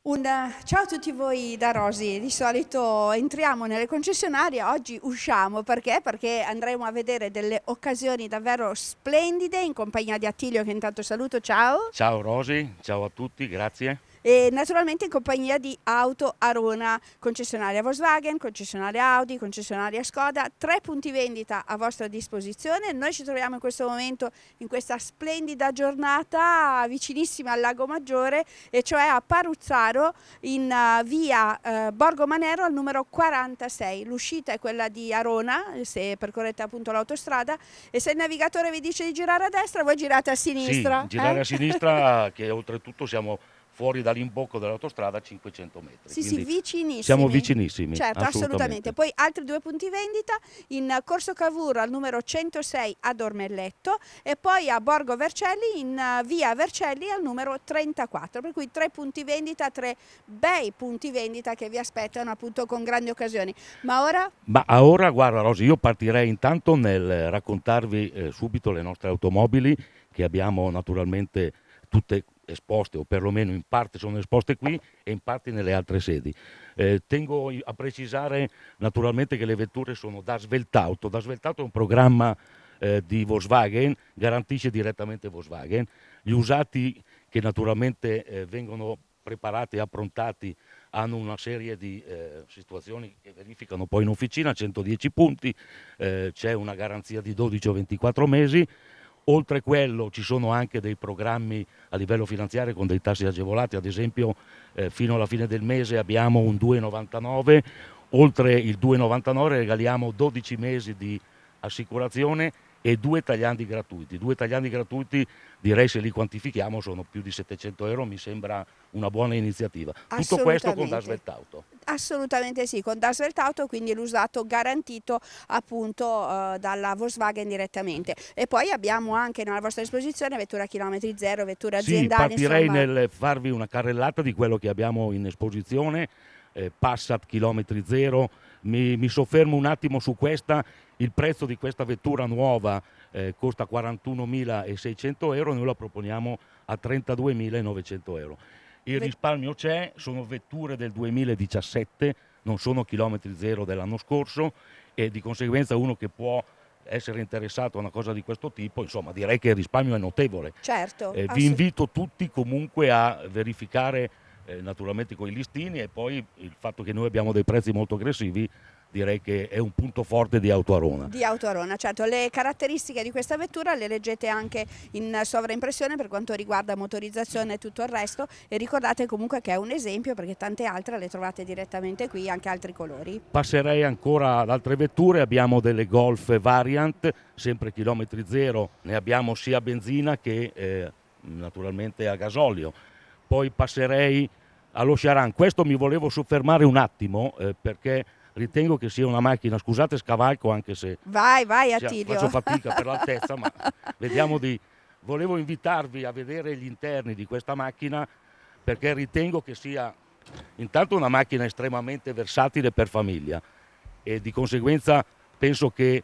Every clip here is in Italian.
Un, eh, ciao a tutti voi da Rosi, di solito entriamo nelle concessionarie, oggi usciamo perché? Perché andremo a vedere delle occasioni davvero splendide in compagnia di Attilio che intanto saluto, ciao. Ciao Rosi, ciao a tutti, grazie e naturalmente in compagnia di Auto Arona, concessionaria Volkswagen, concessionaria Audi, concessionaria Skoda, tre punti vendita a vostra disposizione. Noi ci troviamo in questo momento in questa splendida giornata vicinissima al Lago Maggiore, e cioè a Paruzzaro in eh, via eh, Borgo Manero al numero 46. L'uscita è quella di Arona, se percorrete appunto l'autostrada e se il navigatore vi dice di girare a destra, voi girate a sinistra. Sì, girare eh? a sinistra che oltretutto siamo fuori dall'imbocco dell'autostrada a 500 metri. Sì, Quindi sì, vicinissimi. Siamo vicinissimi. Certo, assolutamente. assolutamente. Poi altri due punti vendita in Corso Cavour al numero 106 ad Ormelletto e poi a Borgo Vercelli in eh, via Vercelli al numero 34. Per cui tre punti vendita, tre bei punti vendita che vi aspettano appunto con grandi occasioni. Ma ora? Ma ora, guarda Rosi, io partirei intanto nel raccontarvi eh, subito le nostre automobili che abbiamo naturalmente tutte esposte o perlomeno in parte sono esposte qui e in parte nelle altre sedi. Eh, tengo a precisare naturalmente che le vetture sono da Sveltauto, da Sveltauto è un programma eh, di Volkswagen, garantisce direttamente Volkswagen, gli usati che naturalmente eh, vengono preparati e approntati hanno una serie di eh, situazioni che verificano poi in officina, 110 punti, eh, c'è una garanzia di 12 o 24 mesi, Oltre quello ci sono anche dei programmi a livello finanziario con dei tassi agevolati, ad esempio eh, fino alla fine del mese abbiamo un 2,99, oltre il 2,99 regaliamo 12 mesi di assicurazione e due taglianti gratuiti. Due taglianti gratuiti, direi se li quantifichiamo, sono più di 700 euro, mi sembra una buona iniziativa. Tutto questo con Dasvelt Auto. Assolutamente sì, con Dasvelt Auto, quindi l'usato garantito appunto eh, dalla Volkswagen direttamente. E poi abbiamo anche nella vostra disposizione vettura chilometri zero, vettura aziendale. Sì, partirei insomma... nel farvi una carrellata di quello che abbiamo in esposizione. Eh, Passat chilometri zero, mi, mi soffermo un attimo su questa il prezzo di questa vettura nuova eh, costa 41.600 euro, noi la proponiamo a 32.900 euro. Il risparmio c'è, sono vetture del 2017, non sono chilometri zero dell'anno scorso e di conseguenza uno che può essere interessato a una cosa di questo tipo, insomma direi che il risparmio è notevole. Certo. Eh, vi invito tutti comunque a verificare eh, naturalmente con i listini e poi il fatto che noi abbiamo dei prezzi molto aggressivi direi che è un punto forte di Auto Arona. Di Auto Arona, certo. Le caratteristiche di questa vettura le leggete anche in sovraimpressione per quanto riguarda motorizzazione e tutto il resto e ricordate comunque che è un esempio perché tante altre le trovate direttamente qui, anche altri colori. Passerei ancora ad altre vetture, abbiamo delle Golf Variant, sempre chilometri zero, ne abbiamo sia a benzina che eh, naturalmente a gasolio. Poi passerei allo Charan. Questo mi volevo soffermare un attimo eh, perché ritengo che sia una macchina, scusate scavalco anche se... Vai, vai Attilio! Cioè, faccio fatica per l'altezza, ma vediamo di... Volevo invitarvi a vedere gli interni di questa macchina perché ritengo che sia intanto una macchina estremamente versatile per famiglia e di conseguenza penso che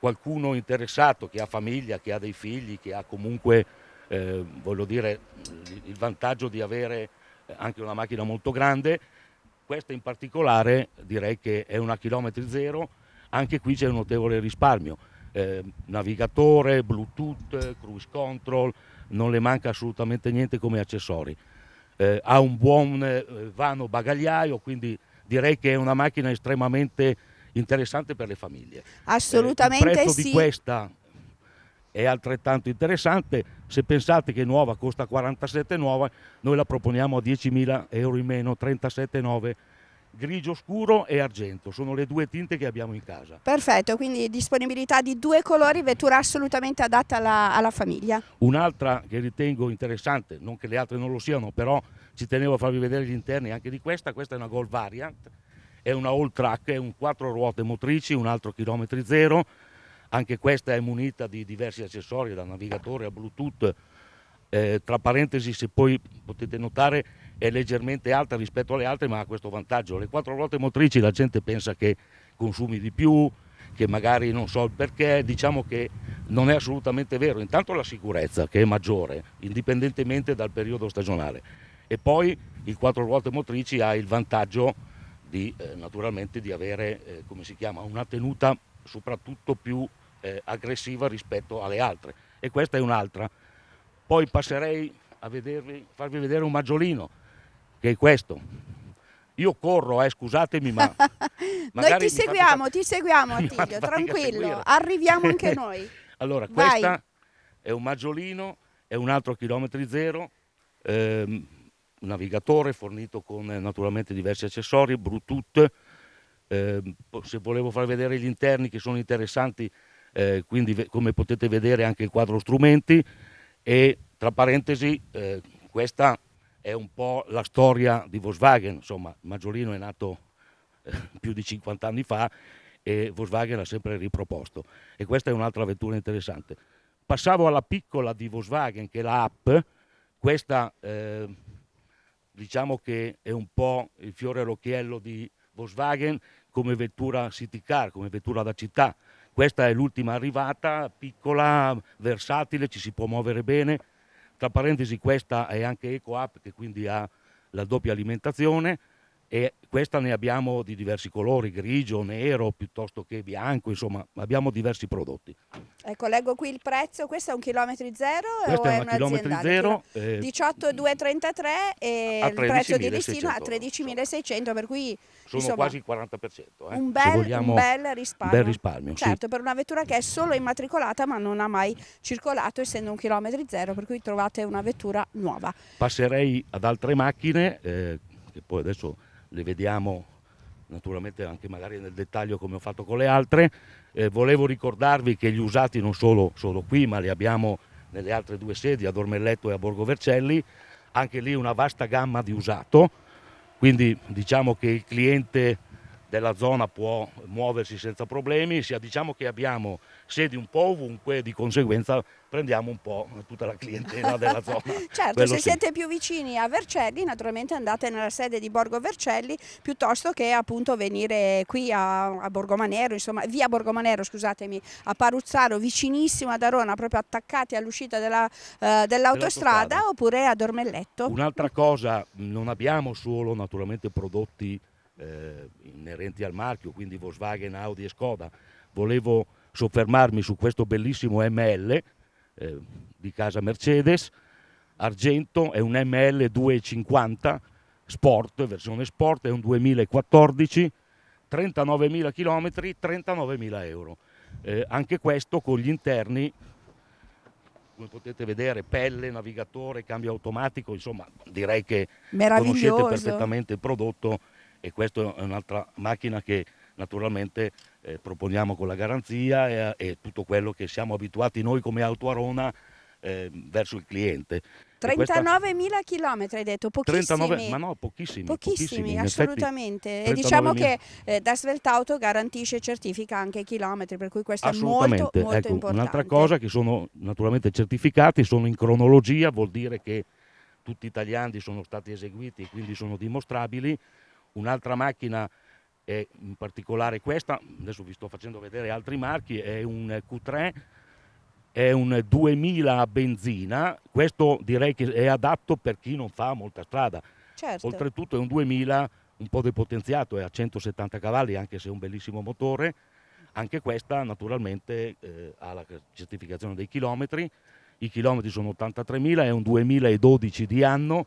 qualcuno interessato che ha famiglia, che ha dei figli, che ha comunque eh, voglio dire, il vantaggio di avere anche una macchina molto grande questa in particolare direi che è una chilometri zero, anche qui c'è un notevole risparmio. Eh, navigatore, Bluetooth, cruise control, non le manca assolutamente niente come accessori. Eh, ha un buon eh, vano bagagliaio, quindi direi che è una macchina estremamente interessante per le famiglie. Assolutamente eh, il prezzo sì. di questa è altrettanto interessante. Se pensate che nuova costa 47,9, noi la proponiamo a 10.000 euro in meno, 37,9 grigio scuro e argento, sono le due tinte che abbiamo in casa. Perfetto, quindi disponibilità di due colori, vettura assolutamente adatta alla, alla, famiglia. Un'altra che ritengo interessante, non che le altre non lo siano, però ci tenevo a farvi vedere gli interni anche di questa, questa è una Gol Variant, è una all track, è un quattro ruote motrici, un altro chilometri zero, anche questa è munita di diversi accessori, da navigatore a Bluetooth. Eh, tra parentesi, se poi potete notare, è leggermente alta rispetto alle altre, ma ha questo vantaggio. Le quattro ruote motrici la gente pensa che consumi di più, che magari non so il perché, diciamo che non è assolutamente vero. Intanto la sicurezza, che è maggiore, indipendentemente dal periodo stagionale. E poi il quattro ruote motrici ha il vantaggio di, eh, naturalmente di avere eh, come si chiama, una tenuta soprattutto più eh, aggressiva rispetto alle altre. E questa è un'altra. Poi passerei a vedervi, farvi vedere un maggiolino, che è questo. Io corro, eh, scusatemi, ma... noi ti seguiamo, fate... ti seguiamo, Attilio, tranquillo, arriviamo anche noi. allora, Vai. questa è un maggiolino, è un altro chilometri zero, ehm, un navigatore fornito con eh, naturalmente diversi accessori, Bluetooth. Eh, se volevo far vedere gli interni che sono interessanti, eh, quindi come potete vedere anche il quadro strumenti e tra parentesi eh, questa è un po' la storia di Volkswagen, insomma Maggiolino è nato eh, più di 50 anni fa e Volkswagen l'ha sempre riproposto e questa è un'altra vettura interessante. Passavo alla piccola di Volkswagen che è la app, questa eh, diciamo che è un po' il fiore all'occhiello di Volkswagen come vettura city car, come vettura da città, questa è l'ultima arrivata, piccola, versatile, ci si può muovere bene. Tra parentesi questa è anche EcoApp che quindi ha la doppia alimentazione e questa ne abbiamo di diversi colori, grigio, nero piuttosto che bianco, insomma abbiamo diversi prodotti. Ecco, leggo qui il prezzo, questo è un chilometro zero questo o è, è un zero? Eh, 18,233 e il prezzo di listino a 13.600 per cui... Sono insomma, quasi il 40%. Eh, un, bel, vogliamo, un, bel, risparmio. Bel risparmio certo, sì. per una vettura che è solo immatricolata ma non ha mai circolato essendo un chilometro zero, per cui trovate una vettura nuova. Passerei ad altre macchine eh, che poi adesso le vediamo naturalmente anche magari nel dettaglio come ho fatto con le altre. Eh, volevo ricordarvi che gli usati non solo, solo qui, ma li abbiamo nelle altre due sedi, a Dormelletto e a Borgo Vercelli, anche lì una vasta gamma di usato, quindi diciamo che il cliente della zona può muoversi senza problemi, sia, diciamo che abbiamo sedi un po' ovunque e di conseguenza prendiamo un po' tutta la clientela della zona. certo, Quello se sì. siete più vicini a Vercelli naturalmente andate nella sede di Borgo Vercelli piuttosto che appunto venire qui a, a Manero, insomma via Manero scusatemi, a Paruzzaro vicinissimo ad Arona, proprio attaccati all'uscita eh, dell'autostrada eh, dell oppure a Dormelletto. Un'altra cosa, non abbiamo solo naturalmente prodotti eh, inerenti al marchio, quindi Volkswagen, Audi e Skoda. Volevo soffermarmi su questo bellissimo ML eh, di casa Mercedes, argento, è un ML 250 Sport, versione Sport, è un 2014, 39.000 km, 39.000 euro. Eh, anche questo con gli interni come potete vedere, pelle, navigatore, cambio automatico, insomma direi che conoscete perfettamente il prodotto e questa è un'altra macchina che naturalmente eh, proponiamo con la garanzia e, eh, e, tutto quello che siamo abituati noi come Auto Arona eh, verso il cliente. 39.000 km hai detto, pochissimi. 39, ma no, pochissimi. Pochissimi, pochissimi assolutamente. e diciamo che eh, da Auto garantisce e certifica anche i chilometri, per cui questo è molto, molto ecco, importante. Un'altra cosa che sono naturalmente certificati, sono in cronologia, vuol dire che tutti i tagliandi sono stati eseguiti e quindi sono dimostrabili Un'altra macchina è in particolare questa, adesso vi sto facendo vedere altri marchi, è un Q3, è un 2000 a benzina, questo direi che è adatto per chi non fa molta strada. Certo. Oltretutto è un 2000 un po' depotenziato, è a 170 cavalli anche se è un bellissimo motore, anche questa naturalmente eh, ha la certificazione dei chilometri, i chilometri sono 83.000, è un 2012 di anno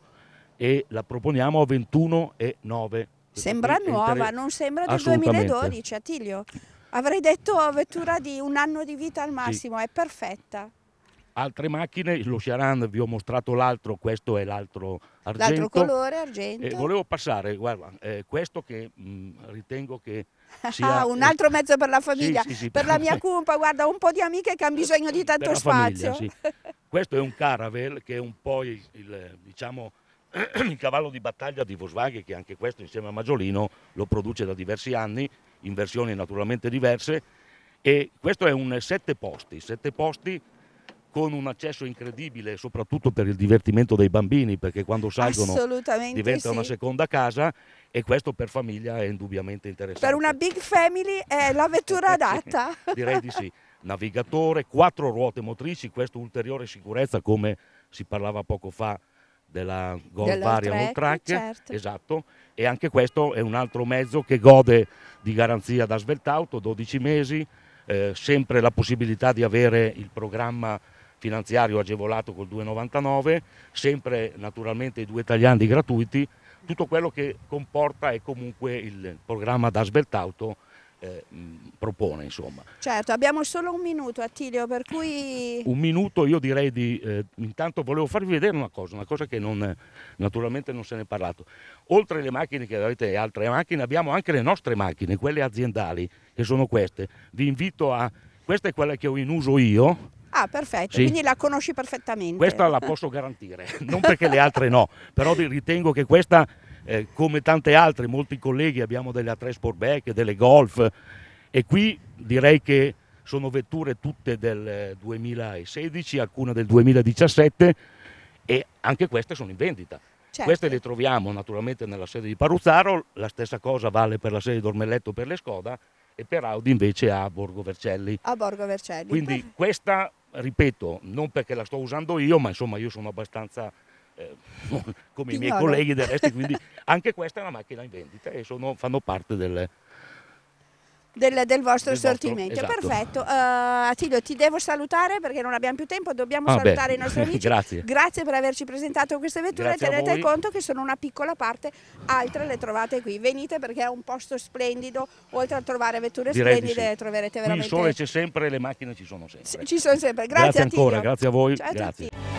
e la proponiamo a 21,9 Sembra nuova, non sembra del 2012, Attilio. Avrei detto vettura di un anno di vita al massimo, sì. è perfetta. Altre macchine, lo Sharan vi ho mostrato l'altro, questo è l'altro argento. L'altro colore eh, argento. Eh, volevo passare, guarda, eh, questo che mh, mm, ritengo che sia... Ah, un altro mezzo per la famiglia, sì, sì, per la mia cumpa, guarda, un po' di amiche che hanno bisogno di tanto spazio. Famiglia, questo è un Caravel che è un po' il, il diciamo, il cavallo di battaglia di Volkswagen, che anche questo insieme a Maggiolino lo produce da diversi anni, in versioni naturalmente diverse, e questo è un sette posti, sette posti con un accesso incredibile, soprattutto per il divertimento dei bambini, perché quando salgono diventa sì. una seconda casa e questo per famiglia è indubbiamente interessante. Per una big family è la vettura adatta? direi di sì. Navigatore, quattro ruote motrici, questo ulteriore sicurezza come si parlava poco fa della Gold Variable Track, certo. esatto, e anche questo è un altro mezzo che gode di garanzia da Sveltauto, 12 mesi, eh, sempre la possibilità di avere il programma finanziario agevolato col 2,99, sempre naturalmente i due tagliandi gratuiti, tutto quello che comporta è comunque il programma da Sveltauto eh, propone. Insomma. Certo, abbiamo solo un minuto Attilio, per cui... Un minuto io direi di... Eh, intanto volevo farvi vedere una cosa, una cosa che non, naturalmente non se ne è parlato. Oltre alle macchine che avete, altre macchine, abbiamo anche le nostre macchine, quelle aziendali, che sono queste. Vi invito a... Questa è quella che ho in uso io, Ah, perfetto, sì. quindi la conosci perfettamente. Questa la posso garantire, non perché le altre no, però ritengo che questa eh, come tante altre, molti colleghi abbiamo delle A3 Sportback, delle Golf e qui direi che sono vetture tutte del 2016, eh, alcune del 2017 e anche queste sono in vendita. Certo. Queste le troviamo naturalmente nella sede di Paruzzaro, la stessa cosa vale per la sede di Ormelletto per le Scoda e per Audi invece a Borgo Vercelli. A Borgo Vercelli. Quindi questa, ripeto, non perché la sto usando io, ma insomma io sono abbastanza eh, come i miei colleghi del resto, quindi anche questa è una macchina in vendita e sono, fanno parte del, del, del vostro del assortimento. Esatto. Perfetto. Uh, Attilio, ti devo salutare perché non abbiamo più tempo, dobbiamo ah, salutare beh. i nostri amici. Grazie. Grazie per averci presentato queste vetture. Grazie Tenete conto che sono una piccola parte, altre le trovate qui. Venite perché è un posto splendido, oltre a trovare vetture Direi splendide, sì. troverete veramente. il sole c'è sempre, le macchine ci sono sempre. Ci sono sempre. Grazie, grazie ancora, grazie a voi. Ciao grazie. tutti.